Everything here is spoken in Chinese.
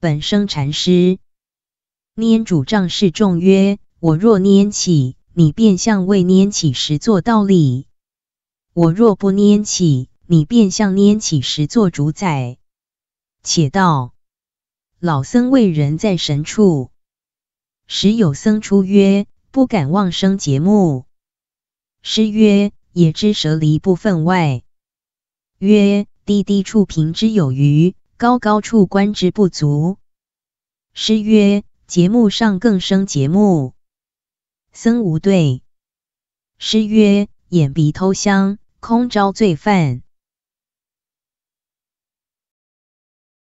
本生禅师拈主杖示众曰：“我若拈起，你便像未拈起时作道理；我若不拈起，你便像拈起时作主宰。”且道：“老僧为人在神处。”时有僧出曰：“不敢妄生节目。”师曰：“也知蛇离不分外。”曰：“滴滴处平之有余。”高高处观之不足。诗曰：“节目上更生节目。”僧无对。诗曰：“眼鼻偷香，空招罪犯。”